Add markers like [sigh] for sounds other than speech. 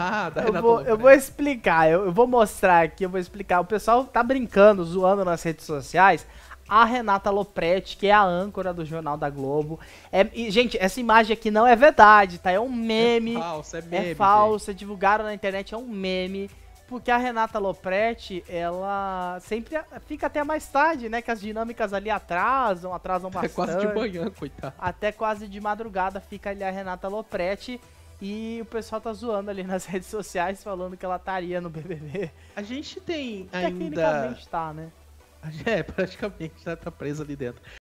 Ah, da tá, eu tá vou, Eu vou explicar, eu, eu vou mostrar aqui, eu vou explicar. O pessoal tá brincando, zoando nas redes sociais a Renata Lopretti, que é a âncora do Jornal da Globo. É, e, gente, essa imagem aqui não é verdade, tá? É um é meme. É falso, é, é meme. É falso, divulgaram na internet, é um meme. Porque a Renata Lopretti, ela sempre fica até mais tarde, né? Que as dinâmicas ali atrasam, atrasam bastante. Até quase de manhã, coitado. Até quase de madrugada fica ali a Renata Lopretti. E o pessoal tá zoando ali [laughs] nas redes sociais falando que ela estaria no BBB. A gente tem ainda. Tecnicamente tá, né? [laughs] É, praticamente né? tá presa ali dentro.